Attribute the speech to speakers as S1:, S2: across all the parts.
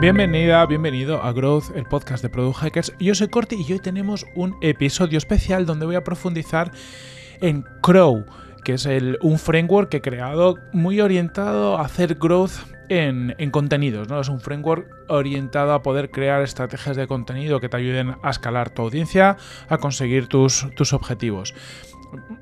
S1: Bienvenida, bienvenido a Growth, el podcast de Product Hackers. Yo soy Corti y hoy tenemos un episodio especial donde voy a profundizar en Crow, que es un framework que he creado muy orientado a hacer growth en, contenidos. ¿no? Es un framework orientado a poder crear estrategias de contenido que te ayuden a escalar tu audiencia, a conseguir tus, tus objetivos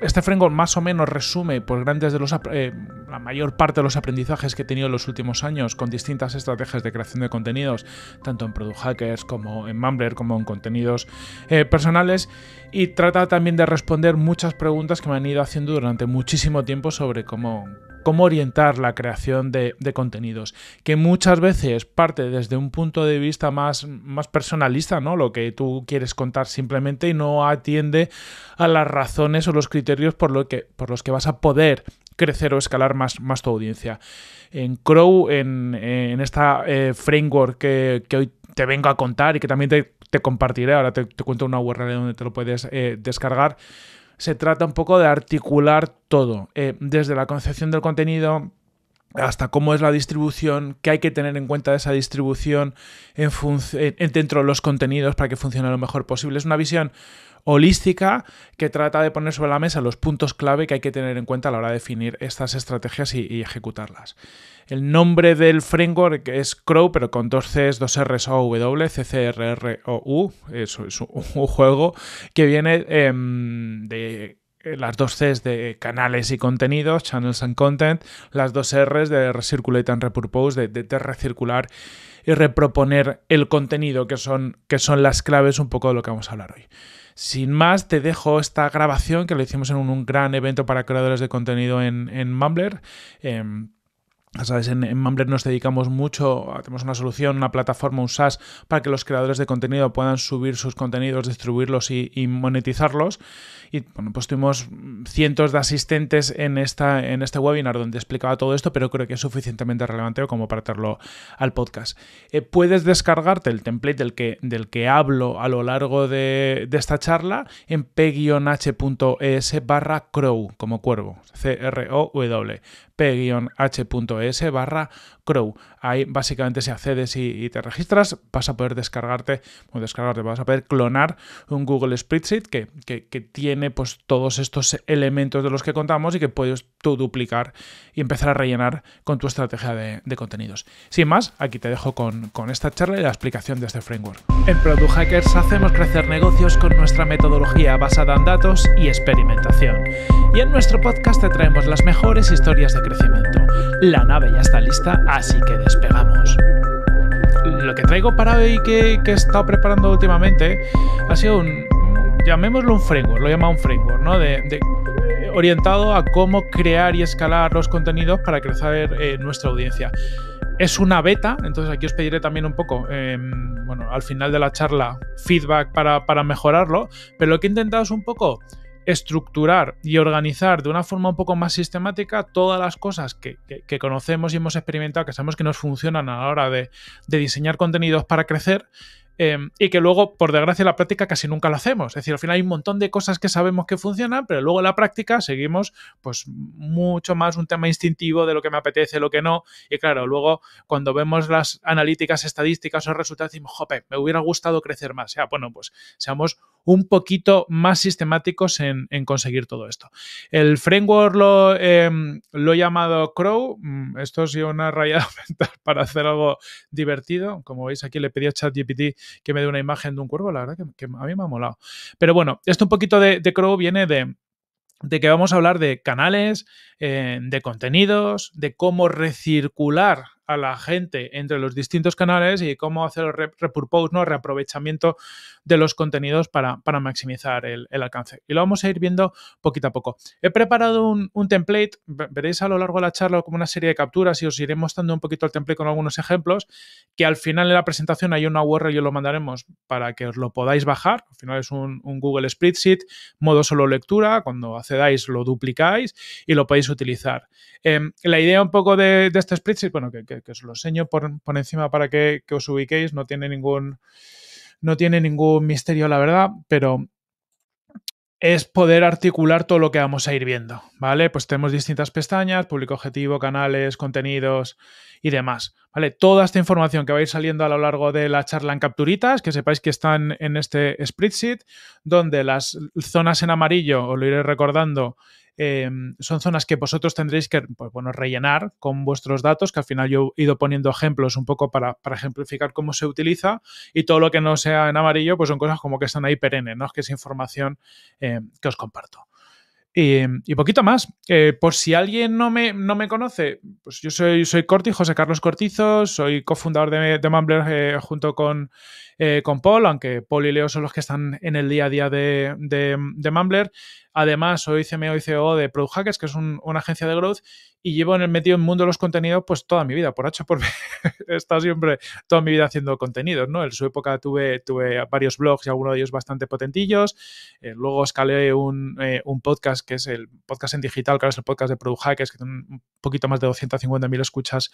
S1: este frengo más o menos resume por grandes de los eh, la mayor parte de los aprendizajes que he tenido en los últimos años con distintas estrategias de creación de contenidos, tanto en Product Hackers como en Mumbler, como en contenidos eh, personales, y trata también de responder muchas preguntas que me han ido haciendo durante muchísimo tiempo sobre cómo, cómo orientar la creación de, contenidos, que muchas veces parte desde un punto de vista más, personalista, ¿no? Lo que tú quieres contar simplemente y no atiende a las razones o los criterios por, los que vas a poder crecer o escalar más, más tu audiencia. En Crow, en, en esta eh, framework que, hoy te vengo a contar y que también te, compartiré, ahora te, cuento una URL donde te lo puedes eh, descargar, se trata un poco de articular todo, eh, desde la concepción del contenido, hasta cómo es la distribución, qué hay que tener en cuenta de esa distribución dentro de los contenidos para que funcione lo mejor posible. Es una visión holística que trata de poner sobre la mesa los puntos clave que hay que tener en cuenta a la hora de definir estas estrategias y, ejecutarlas. El nombre del framework es Crow, pero con dos Cs, dos Rs o W, C-C-R-R-O-U Eso es un juego que viene em, de eh, las dos Cs de canales y contenidos, channels and content, las dos Rs de recirculate and repurpose, de, de, recircular y reproponer el contenido, que son, que son las claves un poco de lo que vamos a hablar hoy. Sin más, te dejo esta grabación que lo hicimos en un, gran evento para creadores de contenido en, en Mumbler. Em, en, Mumbler nos dedicamos mucho, tenemos una solución, una plataforma, un SaaS, para que los creadores de contenido puedan subir sus contenidos, distribuirlos y monetizarlos. Y bueno, pues tuvimos cientos de asistentes en, esta, en este webinar donde explicaba todo esto, pero creo que es suficientemente relevante como para traerlo al podcast. Eh, puedes descargarte el template del que, del que hablo a lo largo de, esta charla en p-h.es barra crow, como cuervo, C-R-O-W, w p barra crow ahí básicamente si accedes y, te registras vas a poder descargarte, o descargarte, vas a poder clonar un Google Spreadsheet que, que, tiene pues todos estos elementos de los que contamos y que puedes tú duplicar y empezar a rellenar con tu estrategia de, contenidos. Sin más, aquí te dejo con, con esta charla y la explicación de este framework. En Product Hackers hacemos crecer negocios con nuestra metodología basada en datos y experimentación. Y en nuestro podcast te traemos las mejores historias de crecimiento. La nave ya está lista, así que despegamos. Lo que traigo para hoy que, que he estado preparando últimamente ha sido un, llamémoslo un framework, lo llama un framework, ¿no? De, orientado a cómo crear y escalar los contenidos para crecer eh, nuestra audiencia. Es una beta, entonces aquí os pediré también un poco, em, bueno, al final de la charla, feedback para, para mejorarlo, pero lo que he intentado es un poco estructurar y organizar de una forma un poco más sistemática todas las cosas que, conocemos y hemos experimentado, que sabemos que nos funcionan a la hora de, diseñar contenidos para crecer. Eh, y que luego, por desgracia, la práctica casi nunca lo hacemos. Es decir, al final hay un montón de cosas que sabemos que funcionan, pero luego en la práctica seguimos, pues, mucho más un tema instintivo de lo que me apetece, lo que no. Y claro, luego cuando vemos las analíticas, estadísticas o resultados, decimos, jope, me hubiera gustado crecer más. O sea, bueno, pues seamos un poquito más sistemáticos en, conseguir todo esto. El framework lo, em, he llamado Crow. Mm, esto ha sido una rayada mental para hacer algo divertido. Como veis, aquí le pedí a ChatGPT que me dé una imagen de un cuervo. La verdad que, a mí me ha molado. Pero bueno, esto un poquito de, Crow viene de, que vamos a hablar de canales, eh, de contenidos, de cómo recircular a la gente entre los distintos canales y cómo hacer el repurpose, ¿no? reaprovechamiento de los contenidos para, maximizar el, alcance. Y lo vamos a ir viendo poquito a poco. He preparado un, template, veréis a lo largo de la charla como una serie de capturas y os iré mostrando un poquito el template con algunos ejemplos, que al final de la presentación hay una URL y os lo mandaremos para que os lo podáis bajar. Al final es un, un Google Spreadsheet, modo solo lectura, cuando accedáis lo duplicáis y lo podéis utilizar. Em, la idea un poco de, este spreadsheet, bueno, que, os lo enseño por, encima para que, que os ubiquéis, no tiene ningún no tiene ningún misterio, la verdad, pero es poder articular todo lo que vamos a ir viendo, ¿vale? Pues tenemos distintas pestañas, público objetivo, canales, contenidos y demás, ¿vale? Toda esta información que va a ir saliendo a lo largo de la charla en capturitas, que sepáis que están en este spreadsheet, donde las zonas en amarillo, os lo iré recordando, Em, son zonas que vosotros tendréis que pues, bueno, rellenar con vuestros datos, que al final yo he ido poniendo ejemplos un poco para, ejemplificar cómo se utiliza y todo lo que no sea en amarillo, pues son cosas como que están ahí perennes, ¿no? que es información em, que os comparto. Y, poquito más. Eh, por si alguien no me, no me conoce, pues yo soy, soy Corti, José Carlos Cortizo, soy cofundador de, de Mumbler eh, junto eh, con, Paul, aunque Paul y Leo son los que están en el día a día de, de, Mumbler. Además, soy CMO y CEO de Product Hackers, que es una agencia de growth y llevo en el metido en el mundo de los contenidos pues toda mi vida, por hacha, por He estado siempre toda mi vida haciendo contenidos, ¿no? En su época tuve, tuve varios blogs y algunos de ellos bastante potentillos. Eh, luego escalé eh, un, podcast que es el podcast en digital, que es el podcast de Product Hackers, que tiene un poquito más de 250.000 escuchas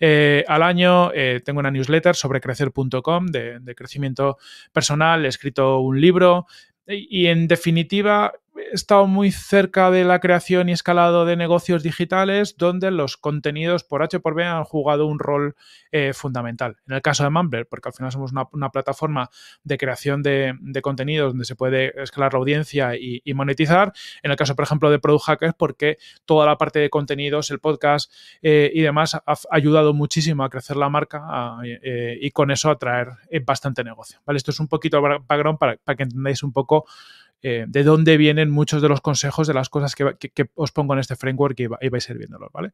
S1: eh, al año. tengo una newsletter sobre crecer.com de crecimiento personal, he escrito un libro y en definitiva he estado muy cerca de la creación y escalado de negocios digitales donde los contenidos por H por B han jugado un rol eh, fundamental. En el caso de Mumbler, porque al final somos una, plataforma de creación de, contenidos donde se puede escalar la audiencia y, monetizar. En el caso, por ejemplo, de Product Hackers, porque toda la parte de contenidos, el podcast eh, y demás ha ayudado muchísimo a crecer la marca eh, y con eso atraer bastante negocio. ¿vale? Esto es un poquito background para que entendáis un poco eh, de dónde vienen muchos de los consejos de las cosas que, os pongo en este framework y, vais a ir ¿vale?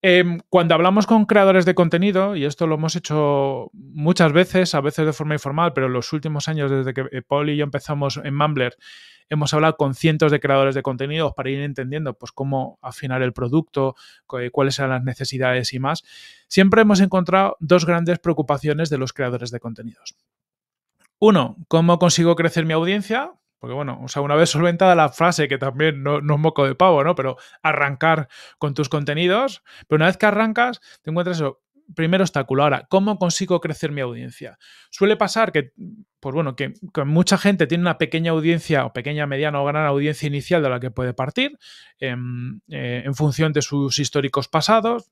S1: Em, cuando hablamos con creadores de contenido, y esto lo hemos hecho muchas veces, a veces de forma informal, pero en los últimos años, desde que eh, Paul y yo empezamos en Mumbler, hemos hablado con cientos de creadores de contenidos para ir entendiendo pues, cómo afinar el producto, eh, cuáles eran las necesidades y más. Siempre hemos encontrado dos grandes preocupaciones de los creadores de contenidos. Uno, ¿cómo consigo crecer mi audiencia? Porque bueno, o sea, una vez solventada la frase, que también no, no, es moco de pavo, ¿no? Pero arrancar con tus contenidos, pero una vez que arrancas, te encuentras eso. Primer obstáculo, ahora, ¿cómo consigo crecer mi audiencia? Suele pasar que, pues bueno, que, mucha gente tiene una pequeña audiencia o pequeña, mediana o gran audiencia inicial de la que puede partir em, eh, en función de sus históricos pasados,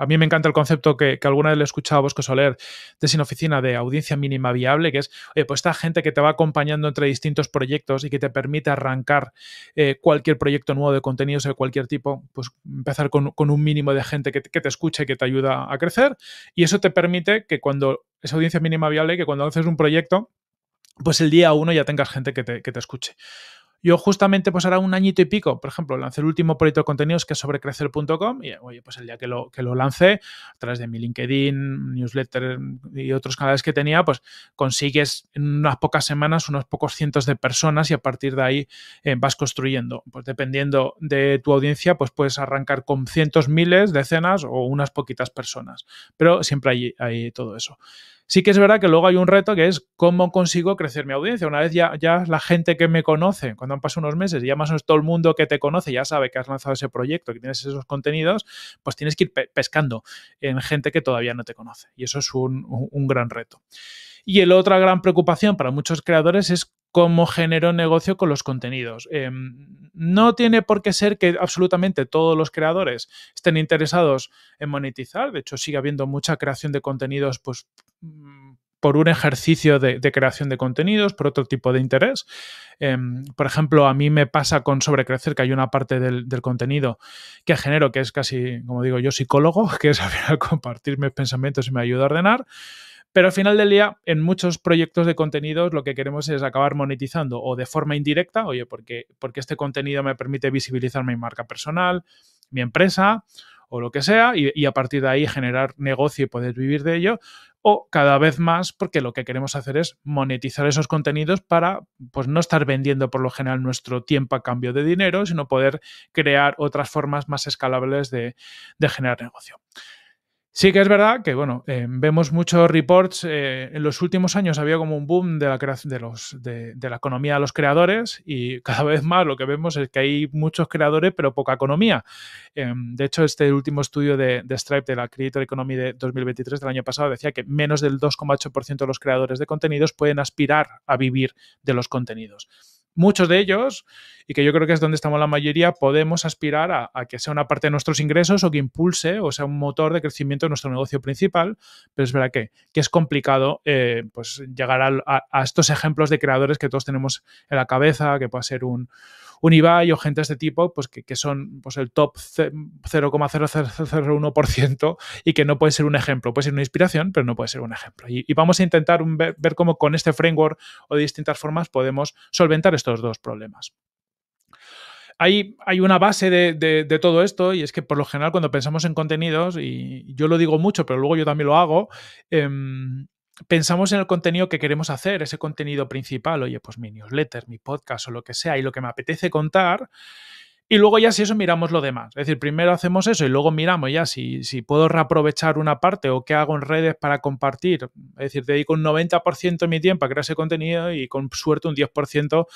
S1: a mí me encanta el concepto que, que alguna vez le he escuchado a Bosco Soler de Sin Oficina, de audiencia mínima viable, que es, pues esta gente que te va acompañando entre distintos proyectos y que te permite arrancar eh, cualquier proyecto nuevo de contenidos de cualquier tipo, pues empezar con, un mínimo de gente que, te escuche y que te ayuda a crecer. Y eso te permite que cuando esa audiencia mínima viable, que cuando haces un proyecto, pues el día uno ya tengas gente que te, que te escuche. Yo justamente, pues ahora un añito y pico, por ejemplo, lancé el último proyecto de contenidos que es sobre crecer.com y, oye, pues el día que lo, que lo lancé, a través de mi LinkedIn, newsletter y otros canales que tenía, pues consigues en unas pocas semanas unos pocos cientos de personas y a partir de ahí eh, vas construyendo. Pues dependiendo de tu audiencia, pues puedes arrancar con cientos, miles, decenas o unas poquitas personas. Pero siempre hay todo eso. Sí que es verdad que luego hay un reto que es cómo consigo crecer mi audiencia. Una vez ya, ya la gente que me conoce, cuando han pasado unos meses, y ya más o menos todo el mundo que te conoce ya sabe que has lanzado ese proyecto, que tienes esos contenidos, pues tienes que ir pescando en gente que todavía no te conoce. Y eso es un gran reto. Y la otra gran preocupación para muchos creadores es cómo genero negocio con los contenidos. Em, no tiene por qué ser que absolutamente todos los creadores estén interesados en monetizar. De hecho, sigue habiendo mucha creación de contenidos, pues mm, por un ejercicio de, creación de contenidos, por otro tipo de interés. Em, por ejemplo, a mí me pasa con Sobrecrecer que hay una parte del, contenido que genero, que es casi, como digo yo, psicólogo, que es compartir mis pensamientos y me ayuda a ordenar. Pero al final del día, en muchos proyectos de contenidos lo que queremos es acabar monetizando o de forma indirecta, oye, porque, porque este contenido me permite visibilizar mi marca personal, mi empresa o lo que sea, y, a partir de ahí generar negocio y poder vivir de ello, o cada vez más porque lo que queremos hacer es monetizar esos contenidos para pues, no estar vendiendo por lo general nuestro tiempo a cambio de dinero, sino poder crear otras formas más escalables de, de generar negocio. Sí que es verdad que, bueno, eh, vemos muchos reports. Eh, en los últimos años había como un boom de la, de, los, de, la economía de los creadores y cada vez más lo que vemos es que hay muchos creadores pero poca economía. Eh, de hecho, este último estudio de, de, Stripe de la Creator Economy de 2023 del año pasado decía que menos del 2,8% de los creadores de contenidos pueden aspirar a vivir de los contenidos. Muchos de ellos y que yo creo que es donde estamos la mayoría, podemos aspirar a, que sea una parte de nuestros ingresos o que impulse o sea un motor de crecimiento de nuestro negocio principal, pero es verdad que, es complicado eh, pues llegar a, estos ejemplos de creadores que todos tenemos en la cabeza, que pueda ser un, un Ibai o gente de este tipo, pues que, son pues, el top 0,001% y que no puede ser un ejemplo, puede ser una inspiración, pero no puede ser un ejemplo. Y, vamos a intentar ver cómo con este framework o de distintas formas podemos solventar estos dos problemas hay, una base de, todo esto y es que por lo general cuando pensamos en contenidos, y yo lo digo mucho, pero luego yo también lo hago, em, pensamos en el contenido que queremos hacer, ese contenido principal, oye, pues mi newsletter, mi podcast o lo que sea, y lo que me apetece contar. Y luego ya si eso miramos lo demás. Es decir, primero hacemos eso y luego miramos ya si, si puedo reaprovechar una parte o qué hago en redes para compartir. Es decir, dedico un 90% de mi tiempo a crear ese contenido y con suerte un 10%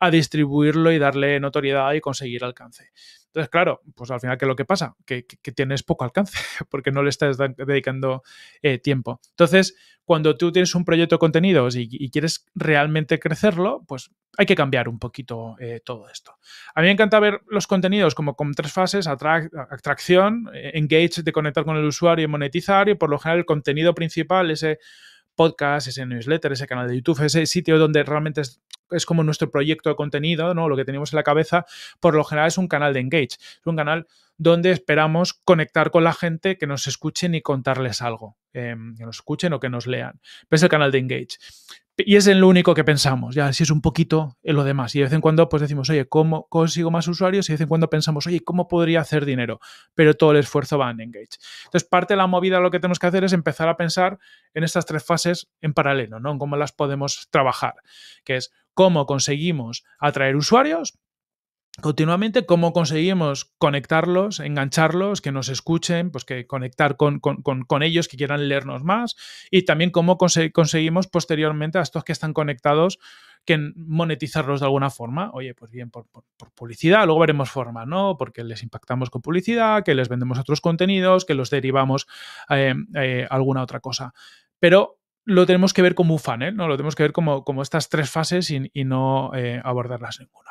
S1: a distribuirlo y darle notoriedad y conseguir alcance. Entonces, claro, pues al final, ¿qué es lo que pasa? Que, tienes poco alcance porque no le estás dedicando eh, tiempo. Entonces, cuando tú tienes un proyecto de contenidos y, quieres realmente crecerlo, pues hay que cambiar un poquito eh, todo esto. A mí me encanta ver los contenidos como con tres fases, atracción, eh, engage de conectar con el usuario y monetizar, y por lo general el contenido principal, ese podcast, ese newsletter, ese canal de YouTube, ese sitio donde realmente es como nuestro proyecto de contenido, ¿no? Lo que tenemos en la cabeza, por lo general es un canal de engage, es un canal donde esperamos conectar con la gente que nos escuchen y contarles algo, em, que nos escuchen o que nos lean. Pero es el canal de engage. Y es en lo único que pensamos, ya si es un poquito en lo demás. Y de vez en cuando pues decimos, oye, ¿cómo consigo más usuarios? Y de vez en cuando pensamos, oye, ¿cómo podría hacer dinero? Pero todo el esfuerzo va en engage. Entonces, parte de la movida lo que tenemos que hacer es empezar a pensar en estas tres fases en paralelo, ¿no? En cómo las podemos trabajar, que es cómo conseguimos atraer usuarios continuamente, cómo conseguimos conectarlos, engancharlos, que nos escuchen, pues que conectar con, ellos, que quieran leernos más, y también cómo conseguimos posteriormente a estos que están conectados que monetizarlos de alguna forma. Oye, pues bien, por, publicidad, luego veremos forma, ¿no? Porque les impactamos con publicidad, que les vendemos otros contenidos, que los derivamos a eh, eh, alguna otra cosa. Pero lo tenemos que ver como un funnel, ¿no? Lo tenemos que ver como, como estas tres fases y, no eh, abordarlas ninguna.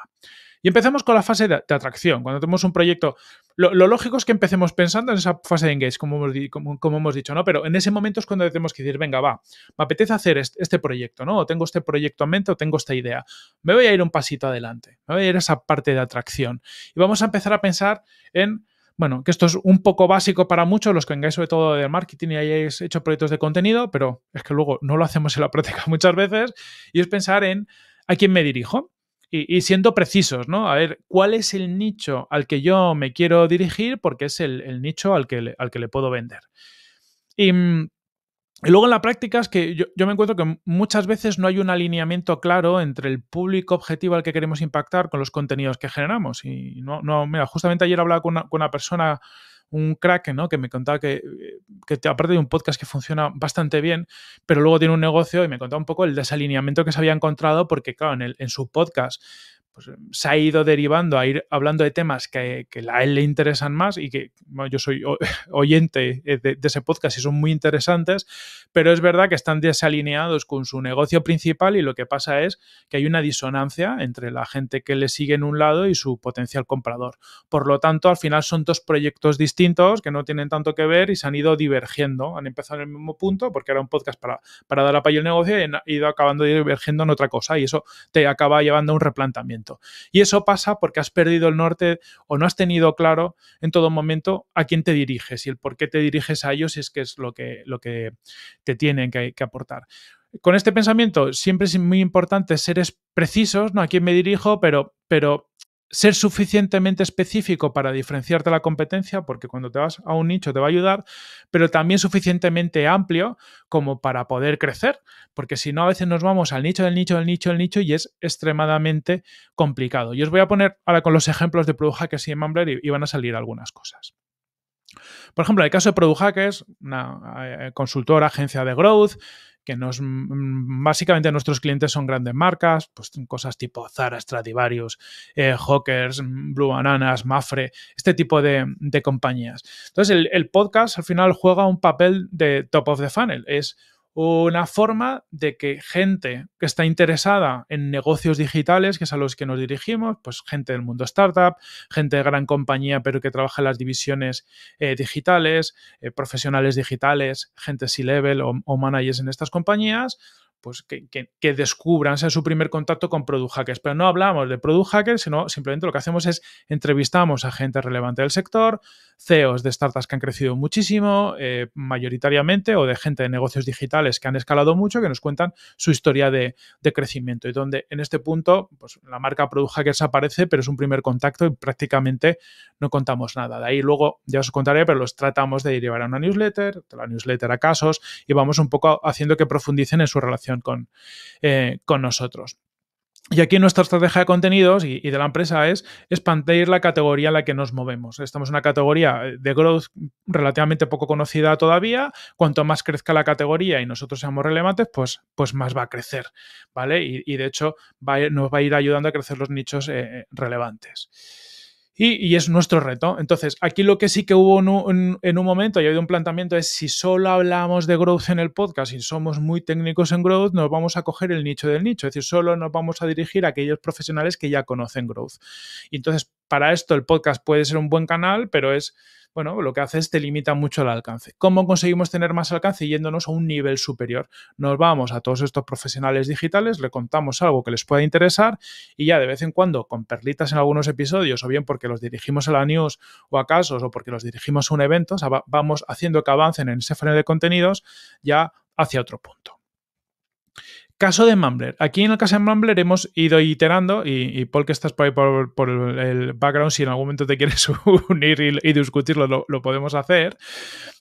S1: Y empezamos con la fase de, atracción. Cuando tenemos un proyecto, lo, lógico es que empecemos pensando en esa fase de engage, como hemos, como, hemos, dicho, ¿no? Pero en ese momento es cuando tenemos que decir, venga, va, me apetece hacer este, proyecto, ¿no? O tengo este proyecto a mente o tengo esta idea. Me voy a ir un pasito adelante, me voy a ir a esa parte de atracción. Y vamos a empezar a pensar en bueno, que esto es un poco básico para muchos, los que vengáis sobre todo de marketing y hayáis hecho proyectos de contenido, pero es que luego no lo hacemos en la práctica muchas veces, y es pensar en a quién me dirijo. Y, siendo precisos, ¿no? A ver, ¿cuál es el nicho al que yo me quiero dirigir? Porque es el, nicho al que, le, al que le puedo vender. Y mm, y luego en la práctica es que yo, me encuentro que muchas veces no hay un alineamiento claro entre el público objetivo al que queremos impactar con los contenidos que generamos. Y no, no mira, justamente ayer hablaba con una, con una persona, un crack, ¿no? Que me contaba que, eh, que, aparte de un podcast que funciona bastante bien, pero luego tiene un negocio y me contaba un poco el desalineamiento que se había encontrado porque, claro, en su podcast pues, eh, se ha ido derivando a ir hablando de temas que, a él le interesan más y que yo soy oyente eh, de, ese podcast y son muy interesantes, pero es verdad que están desalineados con su negocio principal y lo que pasa es que hay una disonancia entre la gente que le sigue en un lado y su potencial comprador. Por lo tanto, al final son dos proyectos distintos que no tienen tanto que ver y se han ido divergiendo. Han empezado en el mismo punto porque era un podcast para, para dar apoyo al negocio y han ido acabando divergiendo en otra cosa y eso te acaba llevando a un replanteamiento. Y eso pasa porque has perdido el norte o no has tenido claro en todo momento a quién te diriges y el por qué te diriges a ellos y es que es lo que, lo que te tienen que, que aportar con este pensamiento siempre es muy importante ser precisos, ¿no? A quién me dirijo, pero, pero ser suficientemente específico para diferenciarte la competencia, porque cuando te vas a un nicho te va a ayudar, pero también suficientemente amplio como para poder crecer, porque si no a veces nos vamos al nicho del nicho del nicho del nicho y es extremadamente complicado. Y os voy a poner ahora con los ejemplos de Product Hackers y en Mumbler y, van a salir algunas cosas. Por ejemplo, el caso de Product Hackers, una eh, consultora, agencia de growth, que mm, mm, básicamente nuestros clientes son grandes marcas, pues cosas tipo Zara, Stradivarius, eh, Hawkers, mm, Blue Bananas, Mafre, este tipo de, compañías. Entonces, el, el, podcast al final juega un papel de top of the funnel, es una forma de que gente que está interesada en negocios digitales, que es a los que nos dirigimos, pues gente del mundo startup, gente de gran compañía, pero que trabaja en las divisiones eh, digitales, eh, profesionales digitales, gente C-level o, o managers en estas compañías, pues que, descubran, sea su primer contacto con product hackers. Pero no hablamos de product hackers, sino simplemente lo que hacemos es entrevistamos a gente relevante del sector, CEOs de startups que han crecido muchísimo, eh, mayoritariamente, o de gente de negocios digitales que han escalado mucho, que nos cuentan su historia de, crecimiento. Y donde en este punto, pues la marca product hackers aparece, pero es un primer contacto y prácticamente no contamos nada. De ahí luego ya os contaré, pero los tratamos de llevar a una newsletter, la newsletter a casos, y vamos un poco haciendo que profundicen en su relación con, eh, con nosotros. Y aquí nuestra estrategia de contenidos y, de la empresa es expandir la categoría en la que nos movemos. Estamos en una categoría eh, de growth relativamente poco conocida todavía. Cuanto más crezca la categoría y nosotros seamos relevantes, pues, pues más va a crecer, ¿vale? Y, de hecho nos va a ir ayudando a crecer los nichos eh, relevantes. Y, es nuestro reto. Entonces, aquí lo que sí que hubo en un, en un momento, y ha habido un planteamiento, es si solo hablamos de growth en el podcast y somos muy técnicos en growth, nos vamos a coger el nicho del nicho. Es decir, solo nos vamos a dirigir a aquellos profesionales que ya conocen growth. Y entonces, para esto el podcast puede ser un buen canal, pero es bueno, lo que hace es te limita mucho el alcance. ¿Cómo conseguimos tener más alcance? Yéndonos a un nivel superior. Nos vamos a todos estos profesionales digitales, le contamos algo que les pueda interesar y ya de vez en cuando, con perlitas en algunos episodios, o bien porque los dirigimos a la news o a casos, o porque los dirigimos a un evento, vamos haciendo que avancen en ese freno de contenidos ya hacia otro punto. Caso de Mumbler. Aquí en el caso de Mumbler hemos ido iterando y, Paul, que estás por ahí por, el background, si en algún momento te quieres unir y, discutirlo, lo podemos hacer.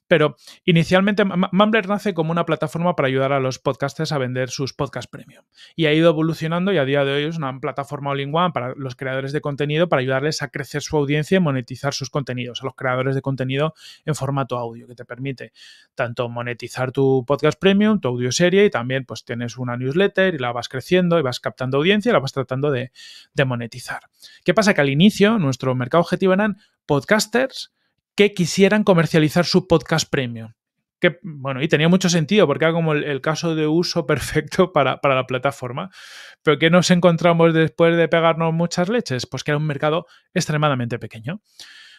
S1: Pero inicialmente Mumbler nace como una plataforma para ayudar a los podcasters a vender sus podcasts premium. Y ha ido evolucionando y a día de hoy es una plataforma all-in-one para los creadores de contenido para ayudarles a crecer su audiencia y monetizar sus contenidos, a los creadores de contenido en formato audio, que te permite tanto monetizar tu podcast premium, tu audio serie y también pues tienes una newsletter y la vas creciendo y vas captando audiencia y la vas tratando de, de monetizar. ¿Qué pasa? Que al inicio nuestro mercado objetivo eran podcasters que quisieran comercializar su podcast premium. Que, bueno, y tenía mucho sentido porque era como el, caso de uso perfecto para, para, la plataforma. Pero ¿qué nos encontramos después de pegarnos muchas leches? Pues que era un mercado extremadamente pequeño.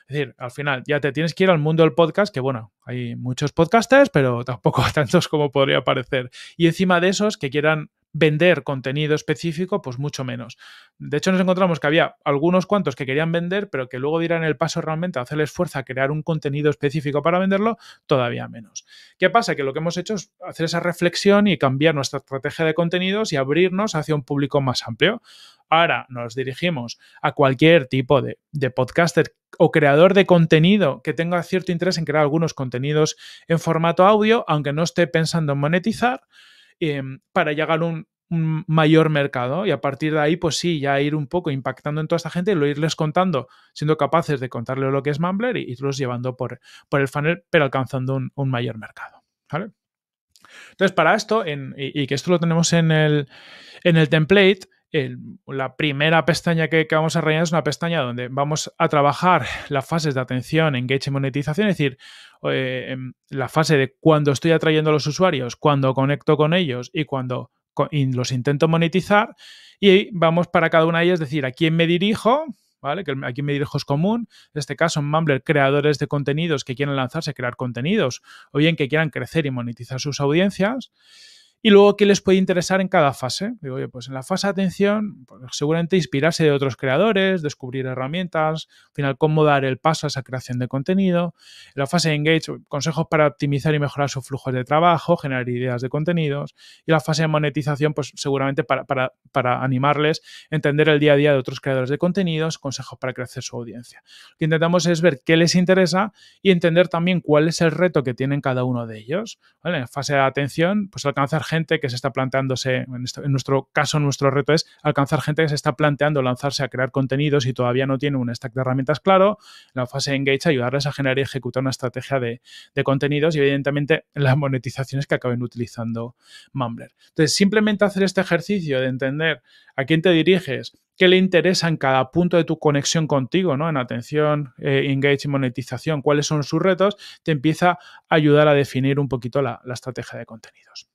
S1: Es decir, al final ya te tienes que ir al mundo del podcast, que bueno, hay muchos podcasters, pero tampoco tantos como podría parecer. Y encima de esos que quieran vender contenido específico, pues mucho menos. De hecho, nos encontramos que había algunos cuantos que querían vender, pero que luego dieran el paso realmente a hacer el esfuerzo a crear un contenido específico para venderlo, todavía menos. ¿Qué pasa? Que lo que hemos hecho es hacer esa reflexión y cambiar nuestra estrategia de contenidos y abrirnos hacia un público más amplio. Ahora nos dirigimos a cualquier tipo de, de, podcaster o creador de contenido que tenga cierto interés en crear algunos contenidos en formato audio, aunque no esté pensando en monetizar. Em, para llegar a un, mayor mercado y a partir de ahí, pues sí, ya ir un poco impactando en toda esta gente y lo irles contando, siendo capaces de contarle lo que es Mumbler y irlos llevando por, el funnel, pero alcanzando un, mayor mercado. Entonces, para esto, y, que esto lo tenemos en el, en el template, la primera pestaña que, vamos a rellenar es una pestaña donde vamos a trabajar las fases de atención, engage y monetización, es decir, eh, em, la fase de cuando estoy atrayendo a los usuarios, cuando conecto con ellos y cuando los intento monetizar. Y vamos para cada una de ellas, decir, a quién me dirijo, ¿vale? a quién me dirijo es común. En este caso, en Mumbler, creadores de contenidos que quieran lanzarse, crear contenidos, o bien que quieran crecer y monetizar sus audiencias. Y luego, ¿qué les puede interesar en cada fase? Digo, pues en la fase de atención, pues seguramente inspirarse de otros creadores, descubrir herramientas, al final, cómo dar el paso a esa creación de contenido. En la fase de engage, consejos para optimizar y mejorar sus flujos de trabajo, generar ideas de contenidos. Y la fase de monetización, pues seguramente para, animarles entender el día a día de otros creadores de contenidos, consejos para crecer su audiencia. Lo que intentamos es ver qué les interesa y entender también cuál es el reto que tienen cada uno de ellos. En la fase de atención, pues alcanzar gente que se está planteándose, en, nuestro caso nuestro reto es alcanzar gente que se está planteando lanzarse a crear contenidos y todavía no tiene un stack de herramientas claro, en la fase engage ayudarles a generar y ejecutar una estrategia de, contenidos y evidentemente las monetizaciones que acaben utilizando Mumbler. Entonces, simplemente hacer este ejercicio de entender a quién te diriges, qué le interesa en cada punto de tu conexión contigo, ¿no? En atención, eh, engage y monetización, cuáles son sus retos, te empieza a ayudar a definir un poquito la estrategia de contenidos.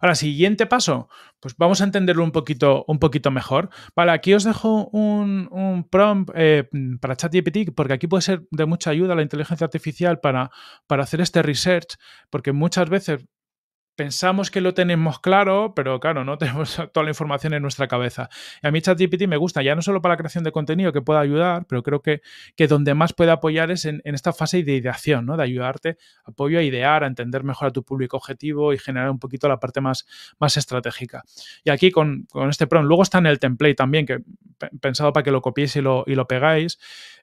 S1: Ahora, siguiente paso, pues vamos a entenderlo un poquito, un poquito mejor. Vale, aquí os dejo un, un prompt eh, para ChatGPT, porque aquí puede ser de mucha ayuda la inteligencia artificial para, para hacer este research, porque muchas veces pensamos que lo tenemos claro, pero claro, no tenemos toda la información en nuestra cabeza. Y a mí ChatGPT me gusta, ya no solo para la creación de contenido que pueda ayudar, pero creo que, que donde más puede apoyar es en, esta fase de ideación, ¿no? de ayudarte, apoyo a idear, a entender mejor a tu público objetivo y generar un poquito la parte más, más estratégica. Y aquí con, este prompt, luego está en el template también, que pensado para que lo copiéis y lo, pegáis,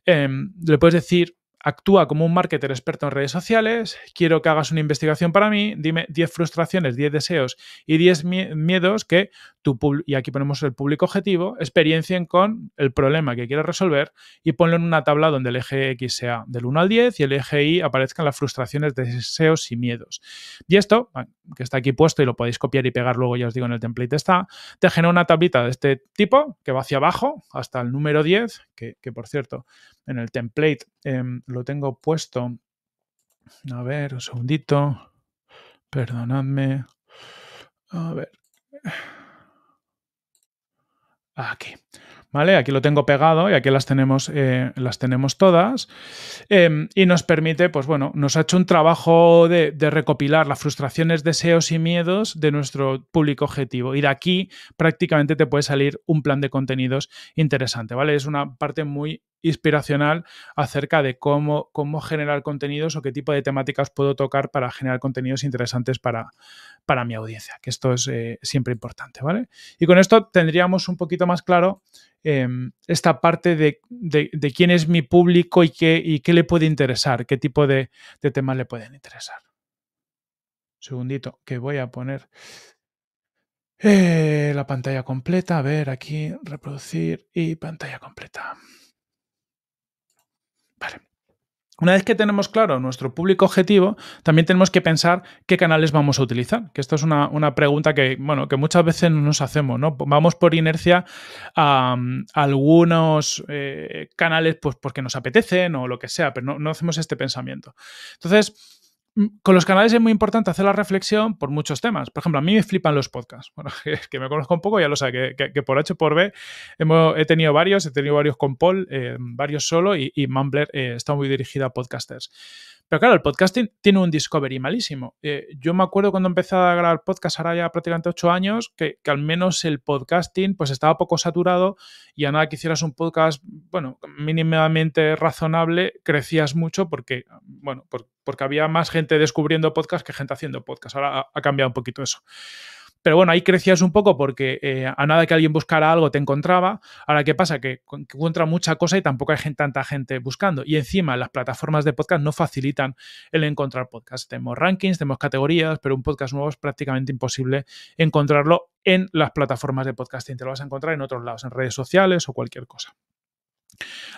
S1: em, le puedes decir actúa como un marketer experto en redes sociales, quiero que hagas una investigación para mí, dime 10 frustraciones, 10 deseos y 10 miedos que tu y aquí ponemos el público objetivo, experiencien con el problema que quieres resolver y ponlo en una tabla donde el eje X sea del 1 al 10 y el eje Y aparezcan las frustraciones, deseos y miedos. Y esto, que está aquí puesto y lo podéis copiar y pegar luego, ya os digo, en el template está, te genera una tablita de este tipo que va hacia abajo hasta el número 10, que, por cierto, en el template em, lo tengo puesto. A ver, un segundito. Perdonadme. A ver. Aquí. ¿vale? Aquí lo tengo pegado y aquí las tenemos, eh, las tenemos todas. Em, y nos permite, pues bueno, nos ha hecho un trabajo de, de, recopilar las frustraciones, deseos y miedos de nuestro público objetivo. Y de aquí prácticamente te puede salir un plan de contenidos interesante, ¿vale? Es una parte muy inspiracional acerca de cómo, cómo generar contenidos o qué tipo de temáticas puedo tocar para generar contenidos interesantes para, para mi audiencia, que esto es eh, siempre importante, ¿vale? Y con esto tendríamos un poquito más claro em, esta parte de, quién es mi público y qué, y qué le puede interesar, qué tipo de, temas le pueden interesar. segundito, que voy a poner eh, la pantalla completa, a ver aquí, reproducir y pantalla completa. Vale. Una vez que tenemos claro nuestro público objetivo, también tenemos que pensar qué canales vamos a utilizar. Que esto es una, pregunta que, bueno, que muchas veces nos hacemos, ¿no? Vamos por inercia a, algunos eh, canales pues, porque nos apetecen o lo que sea, pero no, no hacemos este pensamiento. Entonces, Mm, con los canales es muy importante hacer la reflexión por muchos temas. Por ejemplo, a mí me flipan los podcasts. Bueno, que me conozco un poco, ya lo sé, que, por H por B he tenido varios, he tenido varios con Paul, eh, varios solo y, Mumbler eh, está muy dirigida a podcasters. Pero claro, el podcasting tiene un discovery malísimo. Eh, yo me acuerdo cuando empecé a grabar podcast, ahora ya prácticamente ocho años, que, al menos el podcasting pues estaba poco saturado y a nada que hicieras un podcast, bueno, mínimamente razonable, crecías mucho porque, bueno, porque había más gente descubriendo podcast que gente haciendo podcast. Ahora ha cambiado un poquito eso. Pero bueno, ahí crecías un poco porque eh, a nada que alguien buscara algo te encontraba. Ahora, ¿qué pasa? Que, encuentra mucha cosa y tampoco hay tanta gente buscando. Y encima, las plataformas de podcast no facilitan el encontrar podcast. Tenemos rankings, tenemos categorías, pero un podcast nuevo es prácticamente imposible encontrarlo en las plataformas de podcasting. Te lo vas a encontrar en otros lados, en redes sociales o cualquier cosa.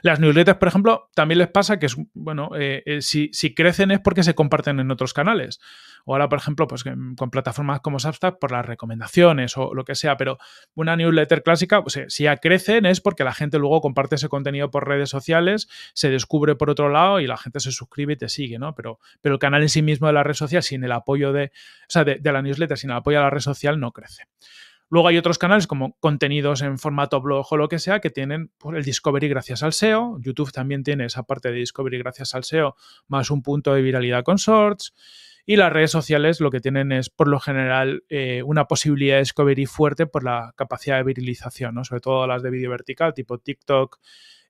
S1: Las newsletters, por ejemplo, también les pasa que es, bueno, eh, eh, si, crecen es porque se comparten en otros canales. O ahora, por ejemplo, pues em, con plataformas como Substack por las recomendaciones o lo que sea, pero una newsletter clásica, pues, eh, si ya crecen es porque la gente luego comparte ese contenido por redes sociales, se descubre por otro lado y la gente se suscribe y te sigue, ¿no? Pero, pero el canal en sí mismo de la red social, sin el apoyo de, o sea, de, de la newsletter, sin el apoyo a la red social, no crece. Luego hay otros canales como contenidos en formato blog o lo que sea que tienen pues, el Discovery gracias al SEO. YouTube también tiene esa parte de Discovery gracias al SEO más un punto de viralidad con shorts. Y las redes sociales lo que tienen es, por lo general, eh, una posibilidad de discovery fuerte por la capacidad de virilización, ¿no? sobre todo las de vídeo vertical, tipo TikTok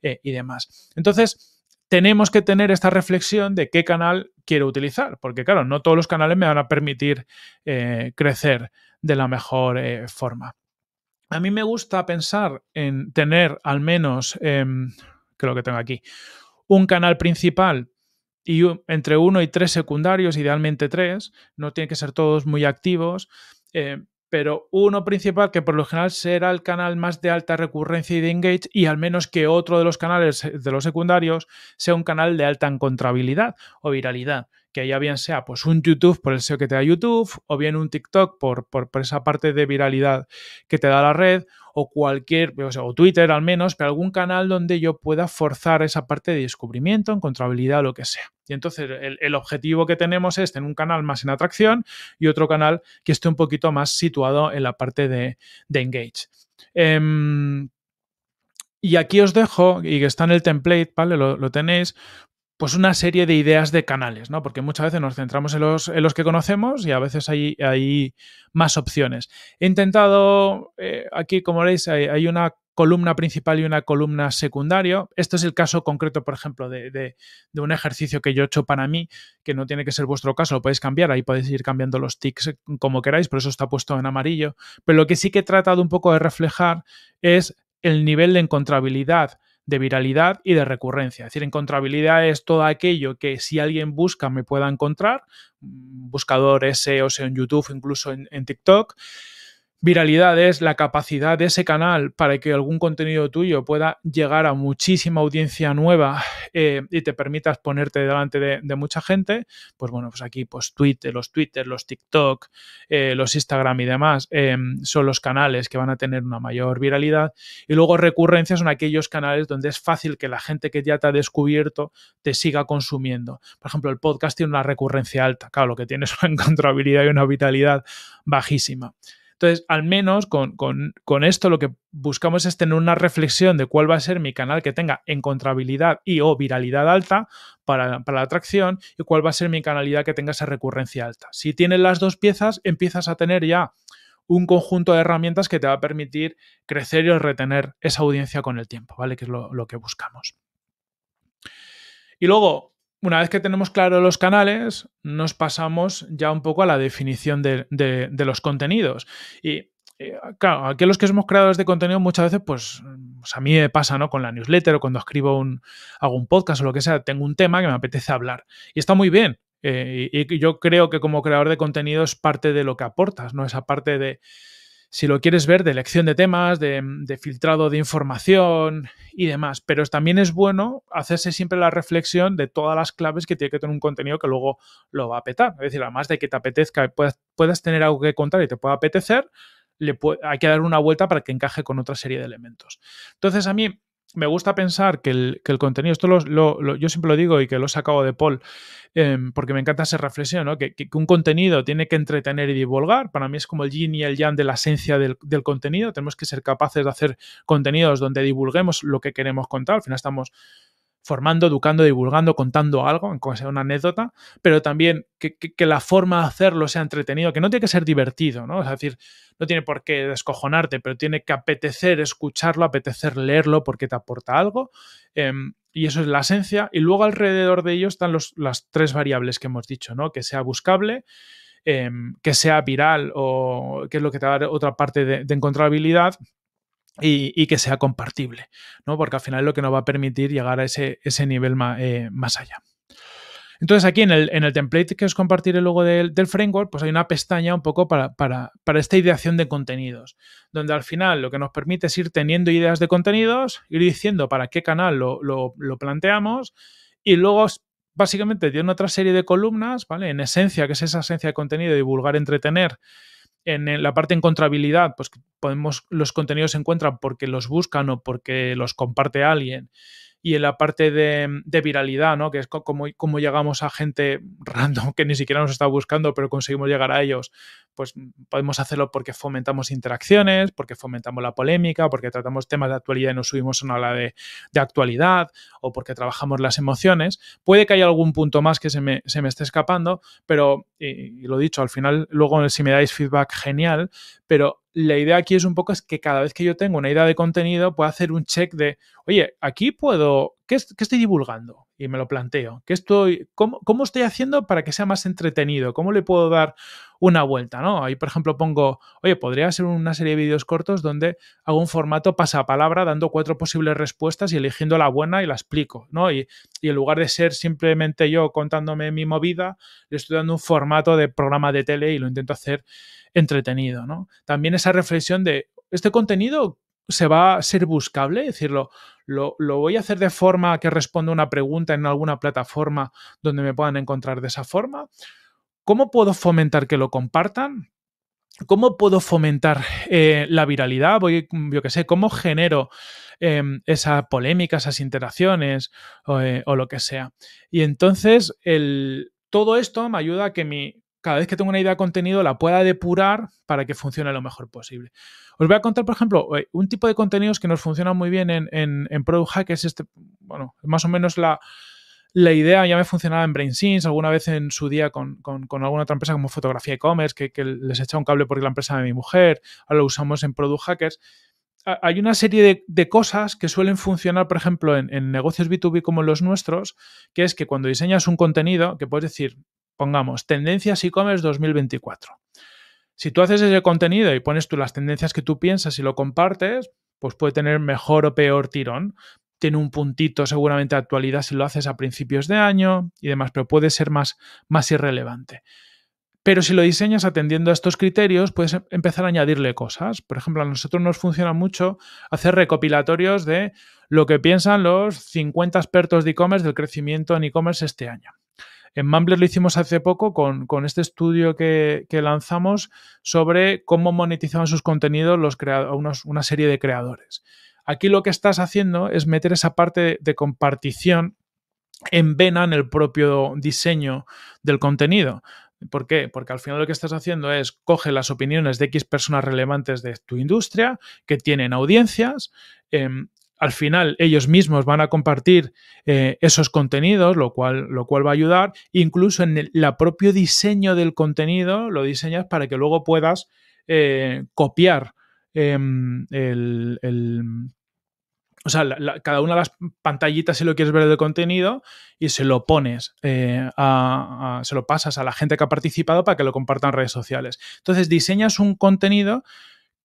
S1: eh, y demás. Entonces, tenemos que tener esta reflexión de qué canal quiero utilizar, porque claro, no todos los canales me van a permitir eh, crecer de la mejor eh, forma. A mí me gusta pensar en tener al menos, em, creo que tengo aquí, un canal principal y entre uno y tres secundarios, idealmente tres, no tienen que ser todos muy activos, em, pero uno principal que por lo general será el canal más de alta recurrencia y de engage y al menos que otro de los canales eh, de los secundarios sea un canal de alta encontrabilidad o viralidad que ya bien sea pues un YouTube por el SEO que te da YouTube, o bien un TikTok por, esa parte de viralidad que te da la red, o cualquier, o, Twitter al menos, pero algún canal donde yo pueda forzar esa parte de descubrimiento, encontrabilidad, lo que sea. Y entonces el, objetivo que tenemos es tener un canal más en atracción y otro canal que esté un poquito más situado en la parte de, engage. Em, y aquí os dejo, y que está en el template, ¿vale? lo tenéis, pues una serie de ideas de canales, ¿no? Porque muchas veces nos centramos en los, que conocemos y a veces hay, más opciones. He intentado, eh, aquí como veis, hay, una columna principal y una columna secundaria. Este es el caso concreto, por ejemplo, de, de, un ejercicio que yo he hecho para mí, que no tiene que ser vuestro caso, lo podéis cambiar, ahí podéis ir cambiando los tics como queráis, por eso está puesto en amarillo. Pero lo que sí que he tratado un poco de reflejar es el nivel de encontrabilidad de viralidad y de recurrencia. Es decir, encontrabilidad es todo aquello que si alguien busca me pueda encontrar, mm, buscador sea e en YouTube, incluso en, en TikTok. Viralidad es la capacidad de ese canal para que algún contenido tuyo pueda llegar a muchísima audiencia nueva eh, y te permitas ponerte delante de, mucha gente. Pues bueno, pues aquí pues Twitter, los Twitter, los TikTok, eh, los Instagram y demás em, son los canales que van a tener una mayor viralidad. Y luego recurrencia son aquellos canales donde es fácil que la gente que ya te ha descubierto te siga consumiendo. Por ejemplo, el podcast tiene una recurrencia alta. Claro, lo que tiene es una encontrabilidad y una vitalidad bajísima. Entonces, al menos con, esto lo que buscamos es tener una reflexión de cuál va a ser mi canal que tenga encontrabilidad y o viralidad alta para, la atracción y cuál va a ser mi canalidad que tenga esa recurrencia alta. Si tienes las dos piezas, empiezas a tener ya un conjunto de herramientas que te va a permitir crecer y retener esa audiencia con el tiempo, ¿vale? Que es lo, lo que buscamos. Y luego, una vez que tenemos claro los canales, nos pasamos ya un poco a la definición de, los contenidos. Y eh, claro, aquí los que somos creadores de contenido muchas veces, pues, pues, a mí me pasa, ¿no? Con la newsletter o cuando escribo un, hago un podcast o lo que sea, tengo un tema que me apetece hablar. Y está muy bien. Eh, y, y, yo creo que como creador de contenido es parte de lo que aportas, ¿no? Esa parte de, si lo quieres ver, de elección de temas, de, filtrado de información y demás. Pero también es bueno hacerse siempre la reflexión de todas las claves que tiene que tener un contenido que luego lo va a petar. Es decir, además de que te apetezca, puedas, tener algo que contar y te pueda apetecer, hay que dar una vuelta para que encaje con otra serie de elementos. Entonces, a mí me gusta pensar que el, contenido, esto lo, yo siempre lo digo y que lo he sacado de Paul, em, porque me encanta esa reflexión, que, un contenido tiene que entretener y divulgar. Para mí es como el yin y el yang de la esencia del, del, contenido. Tenemos que ser capaces de hacer contenidos donde divulguemos lo que queremos contar. Al final estamos formando, educando, divulgando, contando algo, como sea una anécdota, pero también que, la forma de hacerlo sea entretenido, que no tiene que ser divertido, ¿no? Es decir, no tiene por qué descojonarte, pero tiene que apetecer escucharlo, apetecer leerlo porque te aporta algo. Em, y eso es la esencia. Y luego alrededor de ello están las tres variables que hemos dicho, ¿no? Que sea buscable, em, que sea viral o que es lo que te dar otra parte de, de encontrabilidad y, que sea compartible, ¿no? Porque al final es lo que nos va a permitir llegar a ese, ese nivel eh, más, allá. Entonces aquí en el, template que os compartiré luego del, framework, pues hay una pestaña un poco para, esta ideación de contenidos, donde al final lo que nos permite es ir teniendo ideas de contenidos, ir diciendo para qué canal lo, lo planteamos y luego básicamente tiene otra serie de columnas, ¿vale? En esencia, que es esa esencia de contenido, divulgar, entretener en la parte de encontrabilidad, pues podemos, los contenidos se encuentran porque los buscan o porque los comparte alguien y en la parte de, viralidad, ¿no? que es cómo como llegamos a gente random que ni siquiera nos está buscando, pero conseguimos llegar a ellos, pues podemos hacerlo porque fomentamos interacciones, porque fomentamos la polémica, porque tratamos temas de actualidad y nos subimos a una ola de, actualidad o porque trabajamos las emociones. Puede que haya algún punto más que se me, se me esté escapando, pero, y, y lo dicho, al final, luego si me dais feedback, genial, pero la idea aquí es un poco es que cada vez que yo tengo una idea de contenido, puedo hacer un check de, oye, aquí puedo, ¿qué, qué estoy divulgando? y me lo planteo. ¿Qué estoy, cómo, estoy haciendo para que sea más entretenido? ¿Cómo le puedo dar una vuelta? ¿no? Ahí, por ejemplo, pongo, oye, podría ser una serie de vídeos cortos donde hago un formato pasapalabra dando cuatro posibles respuestas y eligiendo la buena y la explico. ¿no? Y, y en lugar de ser simplemente yo contándome mi movida, le estoy dando un formato de programa de tele y lo intento hacer entretenido. ¿no? También esa reflexión de, ¿este contenido se va a ser buscable, es decir, lo, voy a hacer de forma que responda una pregunta en alguna plataforma donde me puedan encontrar de esa forma. ¿Cómo puedo fomentar que lo compartan? ¿Cómo puedo fomentar eh, la viralidad? Voy, yo qué sé, ¿cómo genero em, esa polémica, esas interacciones eh, o, lo que sea? Y entonces el, todo esto me ayuda a que mi, cada vez que tengo una idea de contenido la pueda depurar para que funcione lo mejor posible. Os voy a contar, por ejemplo, eh, un tipo de contenidos que nos funciona muy bien en, en, en Product Hackers. este, bueno, más o menos la, idea ya me funcionaba en BrainSins, alguna vez en su día con, alguna otra empresa como Fotografía e-commerce, que, les les echa un cable porque la empresa de mi mujer, ahora lo usamos en Product Hackers. Hay una serie de, cosas que suelen funcionar, por ejemplo, en, en, negocios B2B como los nuestros, que es que cuando diseñas un contenido, que puedes decir, pongamos tendencias e-commerce 2024. Si tú haces ese contenido y pones tú las tendencias que tú piensas y lo compartes, pues puede tener mejor o peor tirón. Tiene un puntito seguramente de actualidad si lo haces a principios de año y demás, pero puede ser más, más irrelevante. Pero si lo diseñas atendiendo a estos criterios, puedes em-, empezar a añadirle cosas. Por ejemplo, a nosotros nos funciona mucho hacer recopilatorios de lo que piensan los 50 expertos de e-commerce del crecimiento en e-commerce este año. En Mumbler lo hicimos hace poco con, este estudio que, lanzamos sobre cómo monetizaban sus contenidos los una serie de creadores. Aquí lo que estás haciendo es meter esa parte de, compartición en vena en el propio diseño del contenido. ¿Por qué? Porque al final lo que estás haciendo es coge las opiniones de X personas relevantes de tu industria que tienen audiencias, em, al final ellos mismos van a compartir eh, esos contenidos, lo cual, lo cual, va a ayudar. Incluso en el la propio diseño del contenido lo diseñas para que luego puedas eh, copiar em, el, o sea, cada una de las pantallitas, si lo quieres ver, del contenido, y se lo pones, eh, a, se lo pasas a la gente que ha participado para que lo compartan en redes sociales. Entonces, diseñas un contenido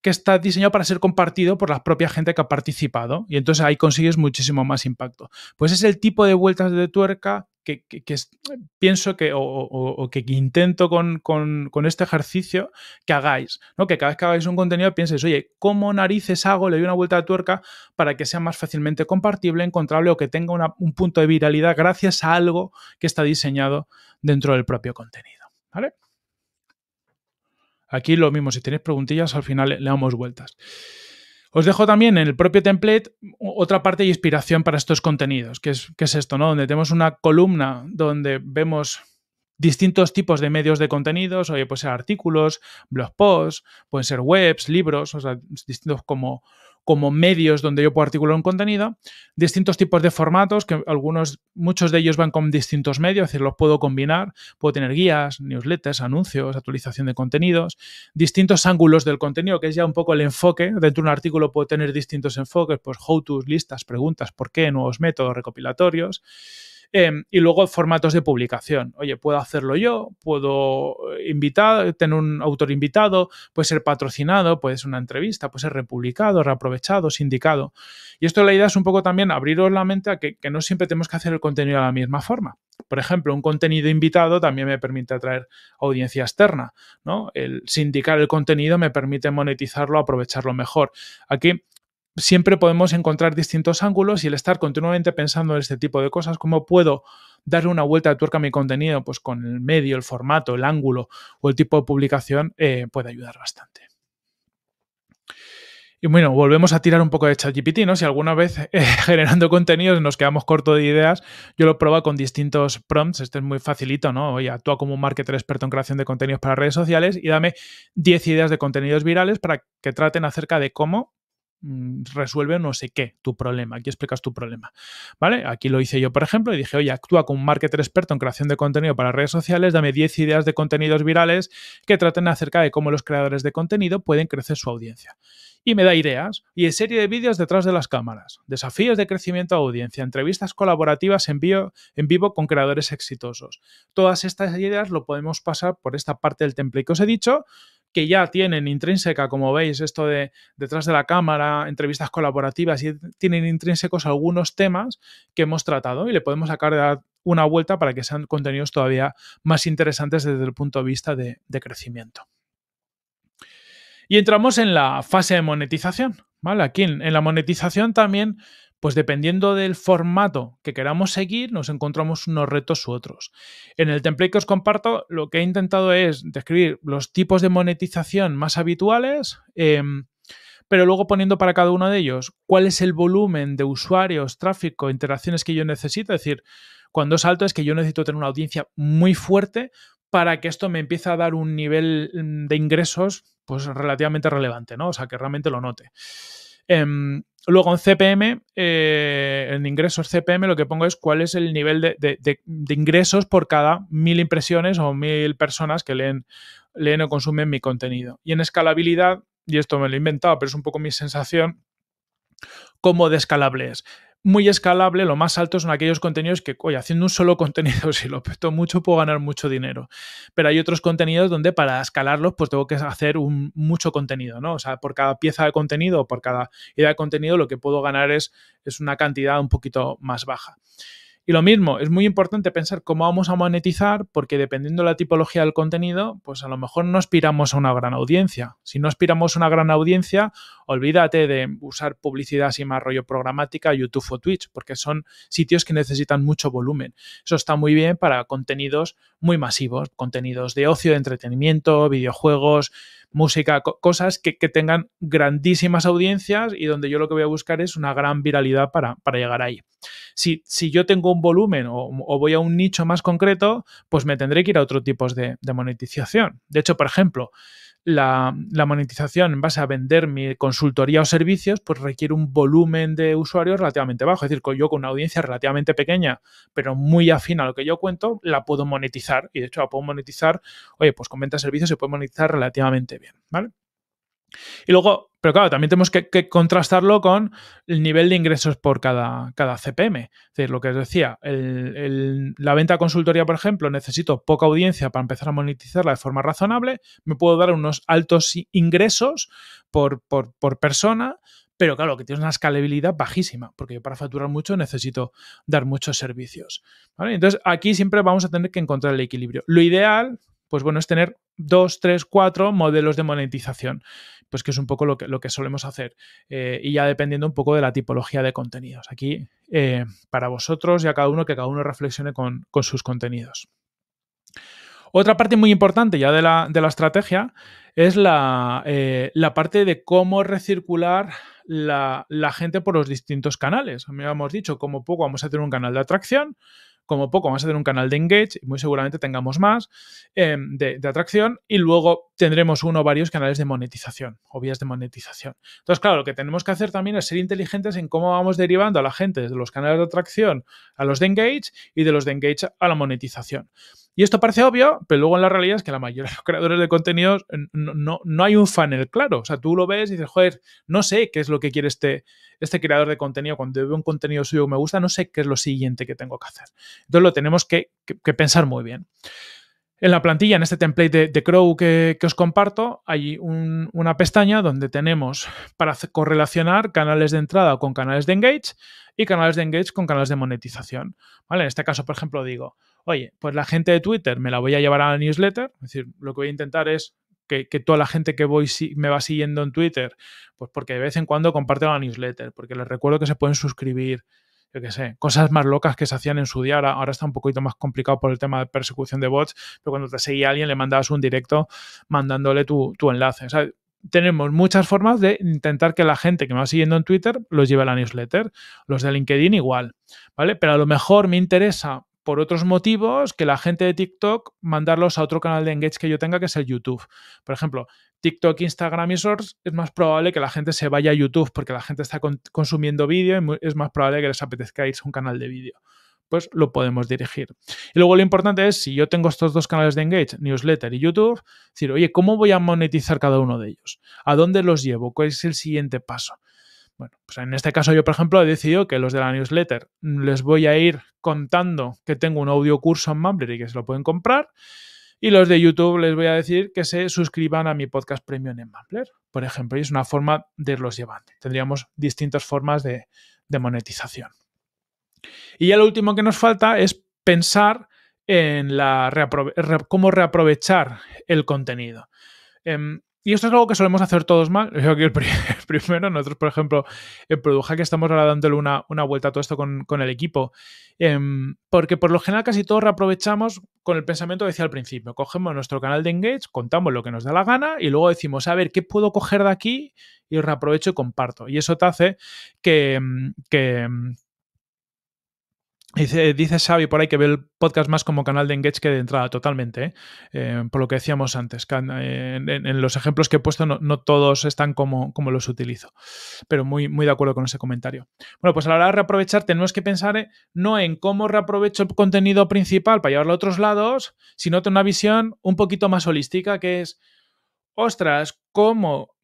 S1: que está diseñado para ser compartido por la propia gente que ha participado y entonces ahí consigues muchísimo más impacto. Pues es el tipo de vueltas de tuerca que, pienso que o, que intento con, este ejercicio que hagáis, ¿no? que cada vez que hagáis un contenido pienses, oye, ¿cómo narices hago? Le doy una vuelta de tuerca para que sea más fácilmente compartible, encontrable o que tenga un punto de viralidad gracias a algo que está diseñado dentro del propio contenido. ¿Vale? Aquí lo mismo, si tenéis preguntillas, al final le damos vueltas. Os dejo también en el propio template otra parte de inspiración para estos contenidos, que es, es esto, ¿no? Donde tenemos una columna donde vemos distintos tipos de medios de contenidos, oye, pueden ser artículos, blog posts, pueden ser webs, libros, o sea, distintos como como medios donde yo puedo articular un contenido, distintos tipos de formatos, que algunos, muchos de ellos van con distintos medios, es decir, los puedo combinar, puedo tener guías, newsletters, anuncios, actualización de contenidos, distintos ángulos del contenido, que es ya un poco el enfoque, dentro de un artículo puedo tener distintos enfoques, pues how-tos, listas, preguntas, por qué, nuevos métodos recopilatorios. Em, y luego formatos de publicación. Oye, puedo hacerlo yo, puedo eh, invitar, tener un autor invitado, puede ser patrocinado, puede ser una entrevista, puede ser republicado, reaprovechado, sindicado. Y esto la idea es un poco también abriros la mente a que, que no siempre tenemos que hacer el contenido de la misma forma. Por ejemplo, un contenido invitado también me permite atraer audiencia externa, ¿no? El sindicar el contenido me permite monetizarlo, aprovecharlo mejor. Aquí siempre podemos encontrar distintos ángulos y el estar continuamente pensando en este tipo de cosas, cómo puedo darle una vuelta de tuerca a mi contenido, pues con el medio, el formato, el ángulo o el tipo de publicación eh, puede ayudar bastante. Y bueno, volvemos a tirar un poco de ChatGPT, ¿no? Si alguna vez eh, generando contenidos nos quedamos corto de ideas, yo lo probo con distintos prompts, este es muy facilito, ¿no? Oye, actúa como un marketer experto en creación de contenidos para redes sociales y dame 10 ideas de contenidos virales para que traten acerca de cómo Mm, resuelve no sé qué tu problema, aquí explicas tu problema, ¿vale? Aquí lo hice yo, por ejemplo, y dije, oye, actúa como un marketer experto en creación de contenido para redes sociales, dame 10 ideas de contenidos virales que traten acerca de cómo los creadores de contenido pueden crecer su audiencia. Y me da ideas y en serie de vídeos detrás de las cámaras, desafíos de crecimiento a audiencia, entrevistas colaborativas en, en vivo con creadores exitosos. Todas estas ideas lo podemos pasar por esta parte del template que os he dicho, que ya tienen intrínseca, como veis, esto de detrás de la cámara, entrevistas colaborativas, y tienen intrínsecos algunos temas que hemos tratado y le podemos sacar una vuelta para que sean contenidos todavía más interesantes desde el punto de vista de, crecimiento. Y entramos en la fase de monetización. ¿vale? Aquí en la monetización también pues dependiendo del formato que queramos seguir, nos encontramos unos retos u otros. En el template que os comparto, lo que he intentado es describir los tipos de monetización más habituales, em, pero luego poniendo para cada uno de ellos cuál es el volumen de usuarios, tráfico, interacciones que yo necesito. Es decir, cuando salto es que yo necesito tener una audiencia muy fuerte para que esto me empiece a dar un nivel mm, de ingresos pues relativamente relevante, ¿no? O sea, que realmente lo note. Em, Luego en CPM, eh, en ingresos CPM, lo que pongo es cuál es el nivel de, ingresos por cada mil impresiones o mil personas que leen, leen o consumen mi contenido. Y en escalabilidad, y esto me lo he inventado, pero es un poco mi sensación, cómo de es muy escalable, lo más alto son aquellos contenidos que, oye, haciendo un solo contenido, si lo peto mucho, puedo ganar mucho dinero. Pero hay otros contenidos donde para escalarlos, pues tengo que hacer un, mucho contenido, ¿no? O sea, por cada pieza de contenido, por cada idea de contenido, lo que puedo ganar es, es una cantidad un poquito más baja. Y lo mismo, es muy importante pensar cómo vamos a monetizar, porque dependiendo de la tipología del contenido, pues a lo mejor no aspiramos a una gran audiencia. Si no aspiramos a una gran audiencia, olvídate de usar publicidad sin más rollo programática, YouTube o Twitch, porque son sitios que necesitan mucho volumen. Eso está muy bien para contenidos muy masivos, contenidos de ocio, de entretenimiento, videojuegos, música, cosas que, tengan grandísimas audiencias y donde yo lo que voy a buscar es una gran viralidad para, llegar ahí. Si, yo tengo un volumen o, voy a un nicho más concreto, pues me tendré que ir a otro tipo de monetización. De hecho, por ejemplo, la, monetización en base a vender mi consultoría o servicios, pues requiere un volumen de usuarios relativamente bajo. Es decir, yo con una audiencia relativamente pequeña, pero muy afín a lo que yo cuento, la puedo monetizar. Y de hecho, la puedo monetizar, oye, pues con venta de servicios se puede monetizar relativamente bien, ¿vale? Y luego, pero claro, también tenemos que, contrastarlo con el nivel de ingresos por cada, cada CPM. Es decir, lo que os decía, la venta consultoría, por ejemplo, necesito poca audiencia para empezar a monetizarla de forma razonable. Me puedo dar unos altos ingresos por, persona, pero claro, que tienes una escalabilidad bajísima, porque yo para facturar mucho necesito dar muchos servicios. Entonces, aquí siempre vamos a tener que encontrar el equilibrio. Lo ideal, pues bueno, es tener dos, tres, cuatro modelos de monetización, pues que es un poco lo que, solemos hacer eh, y ya dependiendo un poco de la tipología de contenidos. Aquí eh, para vosotros y a cada uno que cada uno reflexione con, sus contenidos. Otra parte muy importante ya de la, estrategia es eh, la, parte de cómo recircular la, gente por los distintos canales. Como hemos dicho, como poco vamos a tener un canal de atracción, como poco vamos a tener un canal de engage, y muy seguramente tengamos más em, de, de, atracción, y luego tendremos uno o varios canales de monetización o vías de monetización. Entonces, claro, lo que tenemos que hacer también es ser inteligentes en cómo vamos derivando a la gente desde los canales de atracción a los de engage y de los de engage a la monetización. Y esto parece obvio, pero luego en la realidad es que la mayoría de los creadores de contenidos eh, no, no, hay un funnel claro. O sea, tú lo ves y dices, joder, no sé qué es lo que quiere este, este creador de contenido. Cuando veo un contenido suyo que me gusta, no sé qué es lo siguiente que tengo que hacer. Entonces lo tenemos que, pensar muy bien. En la plantilla, en este template de, Crow que, os comparto, hay una pestaña donde tenemos para correlacionar canales de entrada con canales de engage y canales de engage con canales de monetización. ¿Vale? En este caso, por ejemplo, digo, oye, pues la gente de Twitter me la voy a llevar a la newsletter, es decir, lo que voy a intentar es que, toda la gente que voy me va siguiendo en Twitter, pues porque de vez en cuando comparto la newsletter, porque les recuerdo que se pueden suscribir, yo qué sé, cosas más locas que se hacían en su día. Ahora, está un poquito más complicado por el tema de persecución de bots, pero cuando te seguía alguien le mandabas un directo mandándole tu, tu enlace. tenemos muchas formas de intentar que la gente que me va siguiendo en Twitter los lleve a la newsletter. Los de LinkedIn igual, ¿vale? Pero a lo mejor me interesa por otros motivos que la gente de TikTok mandarlos a otro canal de engage que yo tenga, que es el YouTube. Por ejemplo, TikTok, Instagram y Source, es más probable que la gente se vaya a YouTube porque la gente está consumiendo vídeo y es más probable que les apetezca a un canal de vídeo. Pues lo podemos dirigir. Y luego lo importante es, si yo tengo estos dos canales de Engage, Newsletter y YouTube, decir, oye, ¿cómo voy a monetizar cada uno de ellos? ¿A dónde los llevo? ¿Cuál es el siguiente paso? Bueno, pues en este caso yo, por ejemplo, he decidido que los de la newsletter les voy a ir contando que tengo un audio curso en Mumbler y que se lo pueden comprar. Y los de YouTube les voy a decir que se suscriban a mi podcast premium en Mumbler, por ejemplo. Y es una forma de irlos llevando. Tendríamos distintas formas de, monetización. Y ya lo último que nos falta es pensar en la cómo reaprovechar el contenido. Em, y esto es algo que solemos hacer todos mal. Yo aquí el, primero, nosotros, por ejemplo, en Produja, que estamos ahora dándole una, una vuelta a todo esto con, el equipo. Em, porque por lo general casi todos reaprovechamos con el pensamiento que decía al principio. Cogemos nuestro canal de Engage, contamos lo que nos da la gana y luego decimos, a ver, ¿qué puedo coger de aquí? Y reaprovecho y comparto. Y eso te hace que, em, que em, Dice, dice Xavi por ahí que ve el podcast más como canal de engage que de entrada, totalmente. ¿eh? Eh, por lo que decíamos antes, eh, en, los ejemplos que he puesto no, todos están como, como, los utilizo, pero muy, muy de acuerdo con ese comentario. Bueno, pues a la hora de reaprovechar tenemos que pensar no en cómo reaprovecho el contenido principal para llevarlo a otros lados, sino tener una visión un poquito más holística que es, ostras, ¿cómo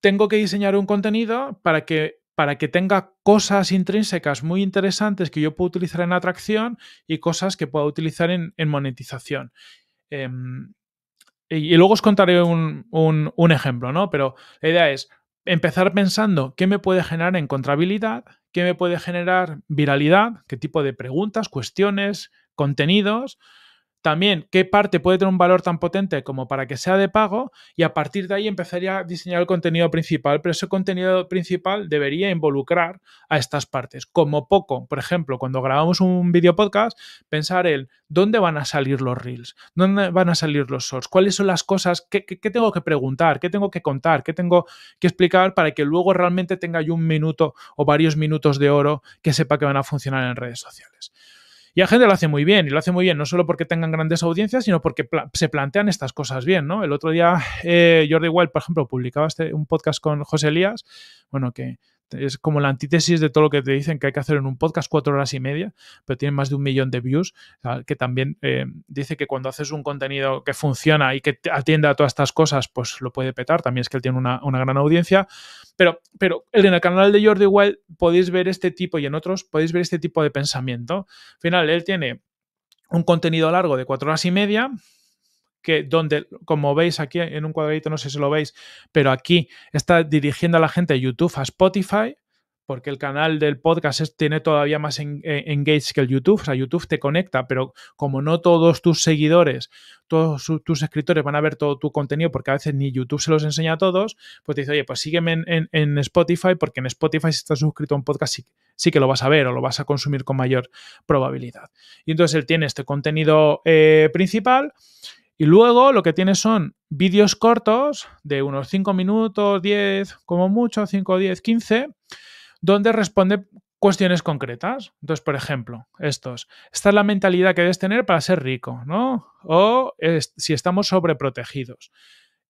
S1: tengo que diseñar un contenido para que para que tenga cosas intrínsecas muy interesantes que yo puedo utilizar en atracción y cosas que pueda utilizar en, monetización. Em, y, luego os contaré un, ejemplo, ¿no? Pero la idea es empezar pensando qué me puede generar en encontrabilidad, qué me puede generar viralidad, qué tipo de preguntas, cuestiones, contenidos, también qué parte puede tener un valor tan potente como para que sea de pago y a partir de ahí empezaría a diseñar el contenido principal, pero ese contenido principal debería involucrar a estas partes. Como poco, por ejemplo, cuando grabamos un video podcast, pensar en dónde van a salir los reels, dónde van a salir los shorts, cuáles son las cosas, que tengo que preguntar, qué tengo que contar, qué tengo que explicar para que luego realmente tenga yo un minuto o varios minutos de oro que sepa que van a funcionar en redes sociales. Y la gente lo hace muy bien, y lo hace muy bien, no solo porque tengan grandes audiencias, sino porque se plantean estas cosas bien, ¿no? El otro día eh, Jordi Wild, por ejemplo, publicaba este, un podcast con José Elías, bueno, que es como la antítesis de todo lo que te dicen que hay que hacer en un podcast, cuatro horas y media, pero tiene más de un millón de views, que también eh, dice que cuando haces un contenido que funciona y que atiende a todas estas cosas, pues lo puede petar. También es que él tiene una, gran audiencia. Pero, pero en el canal de Jordi Wild podéis ver este tipo y en otros podéis ver este tipo de pensamiento. Al final, él tiene un contenido largo de cuatro horas y media, que donde, como veis aquí en un cuadradito, no sé si lo veis, pero aquí está dirigiendo a la gente de YouTube a Spotify, porque el canal del podcast tiene todavía más en, eh, engage que el YouTube. O sea, YouTube te conecta, pero como no todos tus seguidores, todos tus escritores van a ver todo tu contenido, porque a veces ni YouTube se los enseña a todos, pues te dice, oye, pues sígueme en, Spotify, porque en Spotify si estás suscrito a un podcast sí, que lo vas a ver o lo vas a consumir con mayor probabilidad. Y entonces él tiene este contenido eh, principal y luego lo que tiene son vídeos cortos de unos 5 minutos, 10, como mucho, 5, 10, 15, donde responde cuestiones concretas. Entonces, por ejemplo, estos. Esta es la mentalidad que debes tener para ser rico, ¿no? O si estamos sobreprotegidos.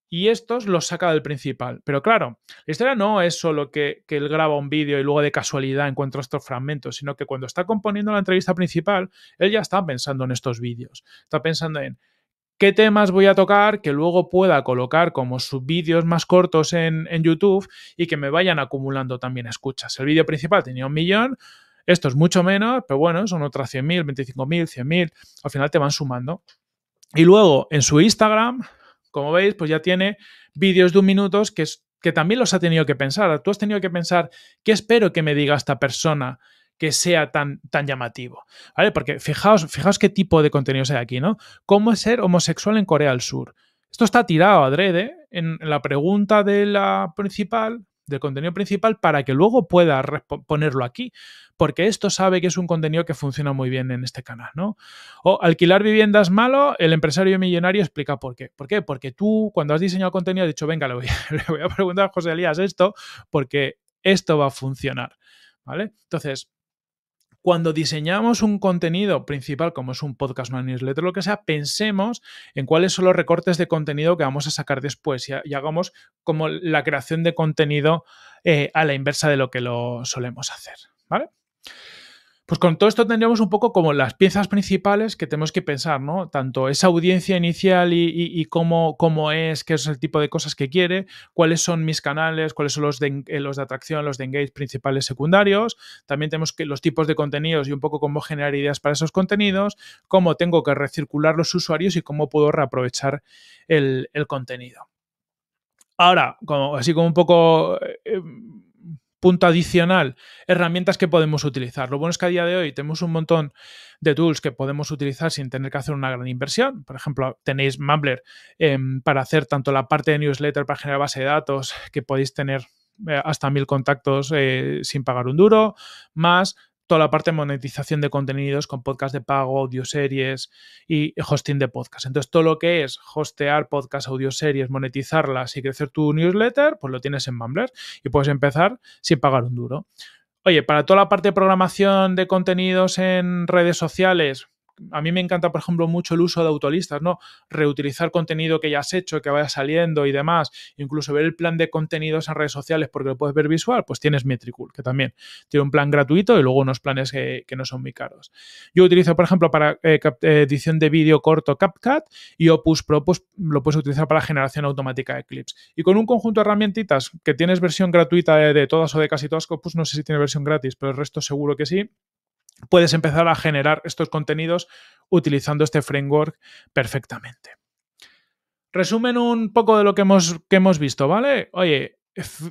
S1: Y estos los saca del principal. Pero claro, la historia no es solo que, que él graba un vídeo y luego de casualidad encuentra estos fragmentos, sino que cuando está componiendo la entrevista principal, él ya está pensando en estos vídeos. Está pensando en qué temas voy a tocar que luego pueda colocar como subvídeos más cortos en, YouTube y que me vayan acumulando también escuchas. El vídeo principal tenía un millón, esto es mucho menos, pero bueno, son otras 100.000, 25.000, 100.000, al final te van sumando. Y luego en su Instagram, como veis, pues ya tiene vídeos de un minuto que, que también los ha tenido que pensar. Tú has tenido que pensar, ¿qué espero que me diga esta persona? que sea tan, tan llamativo. ¿Vale? Porque fijaos, fijaos qué tipo de contenidos hay aquí, ¿no? ¿Cómo es ser homosexual en Corea del Sur? Esto está tirado adrede en la pregunta de la principal, del contenido principal, para que luego pueda ponerlo aquí, porque esto sabe que es un contenido que funciona muy bien en este canal, ¿no? O alquilar viviendas malo, el empresario millonario explica por qué. ¿Por qué? Porque tú, cuando has diseñado contenido, has dicho, venga, le voy a, preguntar a José Elías esto, porque esto va a funcionar, ¿vale? Entonces, cuando diseñamos un contenido principal, como es un podcast, una newsletter, lo que sea, pensemos en cuáles son los recortes de contenido que vamos a sacar después y, hagamos como la creación de contenido eh, a la inversa de lo que lo solemos hacer. ¿Vale? Pues con todo esto tendríamos un poco como las piezas principales que tenemos que pensar, ¿no? Tanto esa audiencia inicial y, cómo, cómo, es, qué es el tipo de cosas que quiere, cuáles son mis canales, cuáles son los de, eh, los de atracción, los de engage principales secundarios. También tenemos que los tipos de contenidos y un poco cómo generar ideas para esos contenidos, cómo tengo que recircular los usuarios y cómo puedo reaprovechar el, contenido. Ahora, así como un poco... Eh, eh, punto adicional, herramientas que podemos utilizar. Lo bueno es que a día de hoy tenemos un montón de tools que podemos utilizar sin tener que hacer una gran inversión. Por ejemplo, tenéis Mumbler em, para hacer tanto la parte de newsletter para generar base de datos, que podéis tener eh, hasta mil contactos eh, sin pagar un duro, más toda la parte de monetización de contenidos con podcast de pago, audioseries y hosting de podcast. Entonces, todo lo que es hostear podcast, audioseries, monetizarlas y crecer tu newsletter, pues lo tienes en Mumbler y puedes empezar sin pagar un duro. Oye, para toda la parte de programación de contenidos en redes sociales, a mí me encanta, por ejemplo, mucho el uso de autolistas, ¿no? Reutilizar contenido que ya has hecho, que vaya saliendo y demás, incluso ver el plan de contenidos en redes sociales porque lo puedes ver visual, pues tienes Metricool, que también tiene un plan gratuito y luego unos planes que, no son muy caros. Yo utilizo, por ejemplo, para eh, eh, edición de vídeo corto CapCut y Opus Pro pues, lo puedes utilizar para la generación automática de clips. Y con un conjunto de herramientitas que tienes versión gratuita de, todas o de casi todas, Opus no sé si tiene versión gratis, pero el resto seguro que sí puedes empezar a generar estos contenidos utilizando este framework perfectamente. Resumen un poco de lo que hemos, hemos visto, ¿vale? Oye,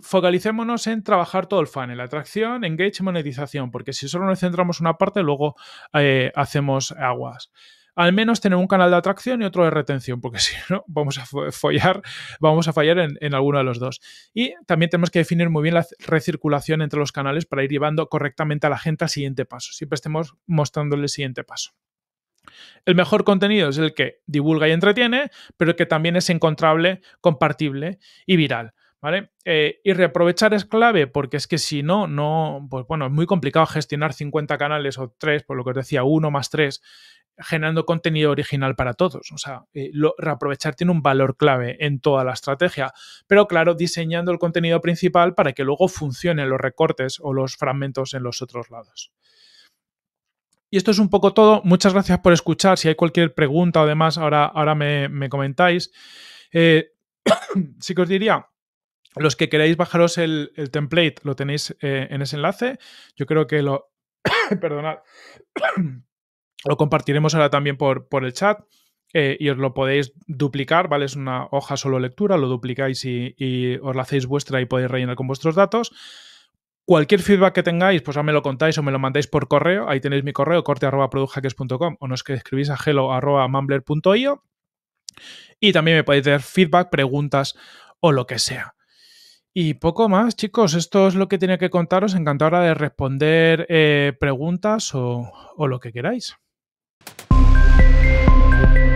S1: focalicémonos en trabajar todo el funnel, atracción, engage, monetización, porque si solo nos centramos en una parte, luego eh, hacemos aguas al menos tener un canal de atracción y otro de retención, porque si no, vamos a fallar, vamos a fallar en, alguno de los dos. Y también tenemos que definir muy bien la recirculación entre los canales para ir llevando correctamente a la gente al siguiente paso. Siempre estemos mostrándole el siguiente paso. El mejor contenido es el que divulga y entretiene, pero que también es encontrable, compartible y viral. ¿Vale? Eh, y reaprovechar es clave, porque es que si no, no, pues bueno, es muy complicado gestionar 50 canales o 3, por lo que os decía, uno más 3 generando contenido original para todos. O sea, eh, reaprovechar tiene un valor clave en toda la estrategia, pero claro, diseñando el contenido principal para que luego funcionen los recortes o los fragmentos en los otros lados. Y esto es un poco todo. Muchas gracias por escuchar. Si hay cualquier pregunta o demás, ahora, ahora me, comentáis. Eh, sí que os diría, los que queráis bajaros el, template, lo tenéis eh, en ese enlace. Yo creo que lo... perdonad. Lo compartiremos ahora también por, por el chat. Eh, y os lo podéis duplicar, ¿vale? Es una hoja solo lectura, lo duplicáis y, os la hacéis vuestra y podéis rellenar con vuestros datos. Cualquier feedback que tengáis, pues ya me lo contáis o me lo mandáis por correo. Ahí tenéis mi correo, corte arroba o nos que escribís a hello Y también me podéis dar feedback, preguntas o lo que sea. Y poco más, chicos. Esto es lo que tenía que contaros. Encantado ahora de responder eh, preguntas o lo que queráis. Thank you.